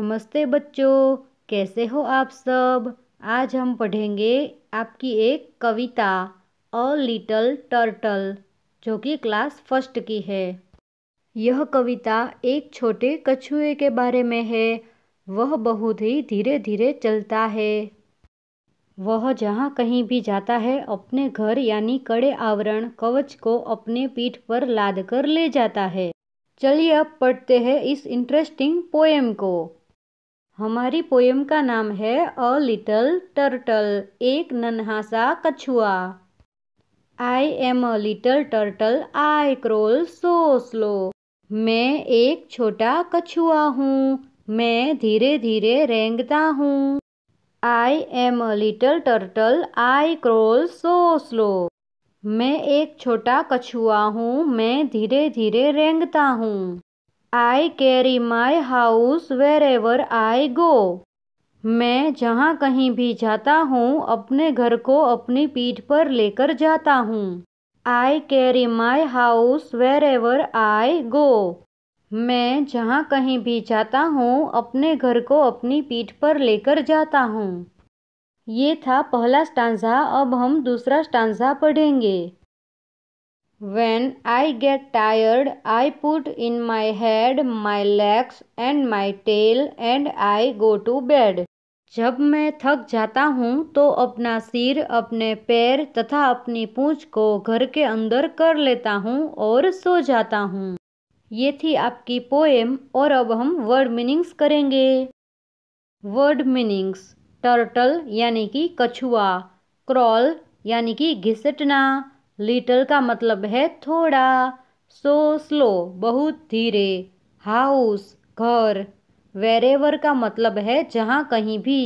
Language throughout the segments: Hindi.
नमस्ते बच्चों कैसे हो आप सब आज हम पढ़ेंगे आपकी एक कविता अ लिटल टर्टल जो कि क्लास फर्स्ट की है यह कविता एक छोटे कछुए के बारे में है वह बहुत ही धीरे धीरे चलता है वह जहाँ कहीं भी जाता है अपने घर यानी कड़े आवरण कवच को अपने पीठ पर लाद कर ले जाता है चलिए अब पढ़ते हैं इस इंटरेस्टिंग पोएम को हमारी पोयम का नाम है अ लिटल टर्टल एक नन्हा सा कछुआ I am a little turtle I crawl so slow मैं एक छोटा कछुआ हूँ मैं धीरे धीरे रेंगता हूँ I am a little turtle I crawl so slow मैं एक छोटा कछुआ हूँ मैं धीरे धीरे रेंगता हूँ I carry my house wherever I go मैं जहाँ कहीं भी जाता हूँ अपने घर को अपनी पीठ पर लेकर जाता हूँ I carry my house wherever I go मैं जहाँ कहीं भी जाता हूँ अपने घर को अपनी पीठ पर लेकर जाता हूँ ये था पहला स्टांजा अब हम दूसरा स्टांजा पढ़ेंगे When I get tired, I put in my head, my legs and my tail and I go to bed. जब मैं थक जाता हूँ तो अपना सिर अपने पैर तथा अपनी पूंछ को घर के अंदर कर लेता हूँ और सो जाता हूँ ये थी आपकी पोएम और अब हम वर्ड मीनिंग्स करेंगे वर्ड मीनिंग्स टर्टल यानी कि कछुआ क्रॉल यानी कि घिसटना लिटल का मतलब है थोड़ा सो स्लो बहुत धीरे हाउस घर वेरेवर का मतलब है जहाँ कहीं भी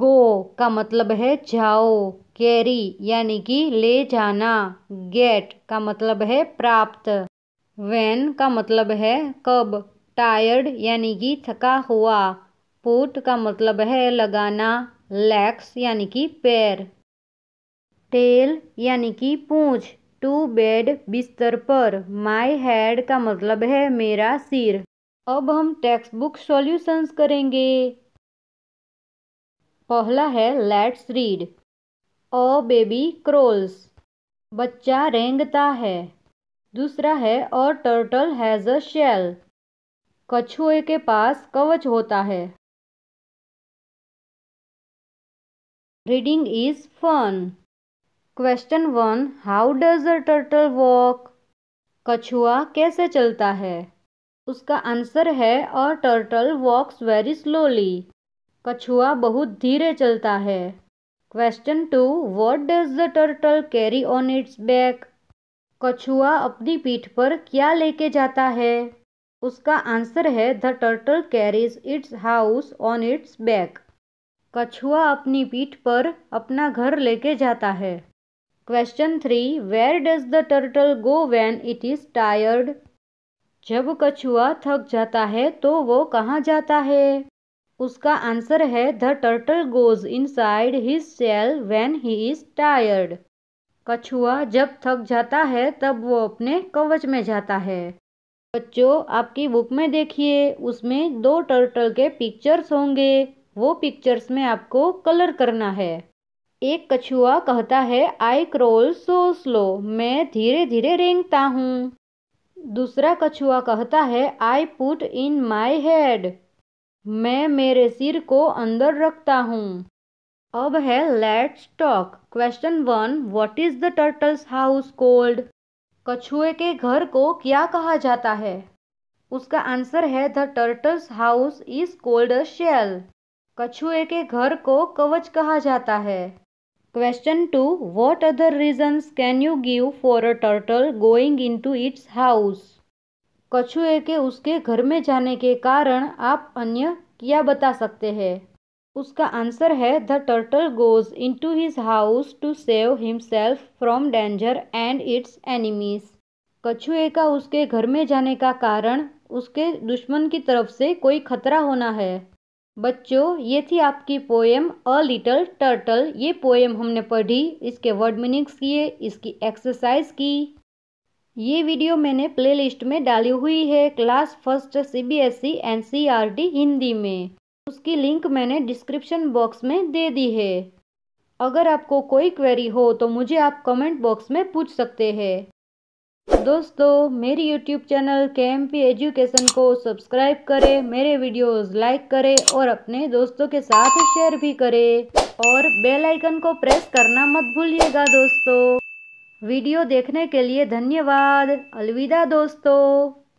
गो का मतलब है जाओ कैरी यानी कि ले जाना गेट का मतलब है प्राप्त वैन का मतलब है कब टायर्ड यानी कि थका हुआ पुट का मतलब है लगाना लैक्स यानी कि पैर टेल यानी कि पूँछ टू बेड बिस्तर पर माई हेड का मतलब है मेरा सिर अब हम टेक्स्ट बुक सॉल्यूशंस करेंगे पहला है let's read a baby crawls बच्चा रेंगता है दूसरा है a turtle has a shell कछुए के पास कवच होता है reading is fun question one how does a turtle walk कछुआ कैसे चलता है उसका आंसर है a turtle walks very slowly कछुआ बहुत धीरे चलता है question two what does the turtle carry on its back कछुआ अपनी पीठ पर क्या लेके जाता है उसका आंसर है the turtle carries its house on its back कछुआ अपनी पीठ पर अपना घर लेके जाता है question three where does the turtle go when it is tired जब कछुआ थक जाता है तो वो कहाँ जाता है उसका आंसर है the turtle goes inside his shell when he is tired कछुआ जब थक जाता है तब वो अपने कवच में जाता है बच्चों आपकी बुक में देखिए उसमें दो टर्टल के पिक्चर्स होंगे वो पिक्चर्स में आपको कलर करना है एक कछुआ कहता है आई क्रोल सो स्लो मैं धीरे धीरे रेंगता हूँ दूसरा कछुआ कहता है I put in my head मैं मेरे सिर को अंदर रखता हूँ अब है let's talk question one what is the turtle's house called कछुए के घर को क्या कहा जाता है उसका आंसर है the turtle's house is called shell कछुए के घर को कवच कहा जाता है question two What other reasons can you give for a turtle going into its house कछुए के उसके घर में जाने के कारण आप अन्य क्या बता सकते हैं उसका आंसर है the turtle goes into his house to save himself from danger and its enemies कछुए का उसके घर में जाने का कारण उसके दुश्मन की तरफ से कोई खतरा होना है बच्चों ये थी आपकी पोएम अ लिटल टर्टल ये पोएम हमने पढ़ी इसके वर्ड मीनिंग्स किए इसकी एक्सरसाइज की ये वीडियो मैंने प्लेलिस्ट में डाली हुई है क्लास फर्स्ट सीबीएसई आर सीआरटी हिंदी में उसकी लिंक मैंने डिस्क्रिप्शन बॉक्स में दे दी है अगर आपको कोई क्वेरी हो तो मुझे आप कमेंट बॉक्स में पूछ सकते हैं दोस्तों मेरी YouTube channel K M P education को सब्सक्राइब करें मेरे वीडियोस लाइक करें और अपने दोस्तों के साथ शेयर भी करें और बेल आइकन को प्रेस करना मत भूलिएगा दोस्तों वीडियो देखने के लिए धन्यवाद अलविदा दोस्तों